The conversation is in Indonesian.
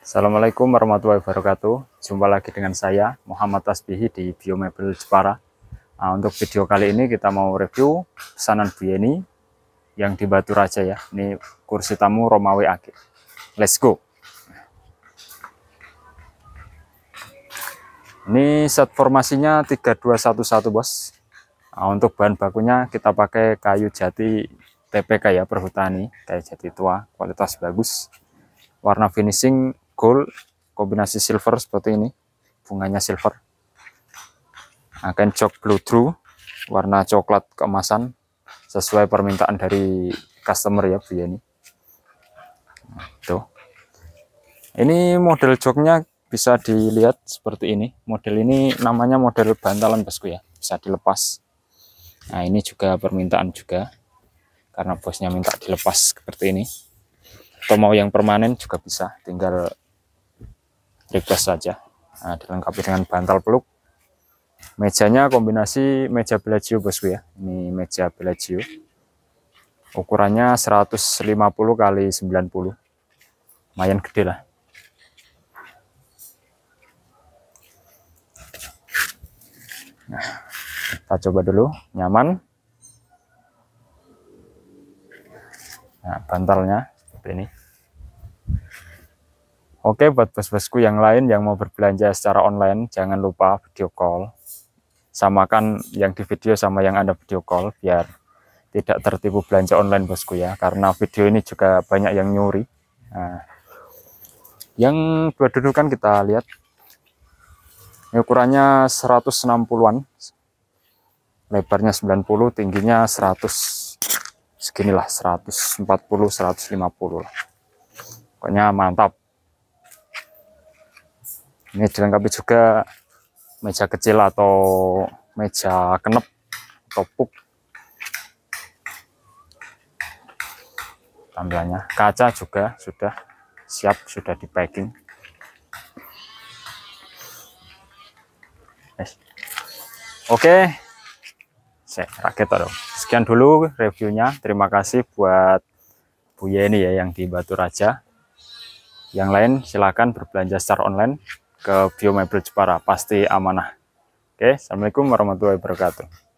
Assalamualaikum warahmatullahi wabarakatuh. Jumpa lagi dengan saya Muhammad Tasbihi di Biomebel Jepara. Nah, untuk video kali ini kita mau review pesanan Bieni yang di Batu Raja ya. Ini kursi tamu Romawi akhir. Let's go. Ini set formasinya 3211 bos. Nah, untuk bahan bakunya kita pakai kayu jati TPK ya perhutani kayu jati tua kualitas bagus warna finishing gold kombinasi silver seperti ini bunganya silver akan nah, jok blue true warna coklat keemasan sesuai permintaan dari customer ya Bu Yeni nah, tuh ini model joknya bisa dilihat seperti ini model ini namanya model bantalan bosku ya bisa dilepas nah ini juga permintaan juga karena bosnya minta dilepas seperti ini atau mau yang permanen juga bisa tinggal request saja nah, dilengkapi dengan bantal peluk mejanya kombinasi meja Bellagio bosku ya ini meja Bellagio ukurannya 150 kali 90 lumayan gede lah nah, kita coba dulu nyaman nah bantalnya seperti ini. Oke, buat bos-bosku yang lain yang mau berbelanja secara online, jangan lupa video call. Samakan yang di video sama yang Anda video call, biar tidak tertipu belanja online bosku ya. Karena video ini juga banyak yang nyuri. Nah, yang kan kita lihat. Ini ukurannya 160-an. Lebarnya 90, tingginya 100 seginilah 140 150 lah pokoknya mantap ini dilengkapi juga meja kecil atau meja kenep topuk tampilannya kaca juga sudah siap sudah di packing oke okay saya raket dong sekian dulu reviewnya terima kasih buat Bu Yeni ya yang di Batu Raja yang lain silahkan berbelanja secara online ke Biomebel Jepara pasti amanah oke Assalamualaikum warahmatullahi wabarakatuh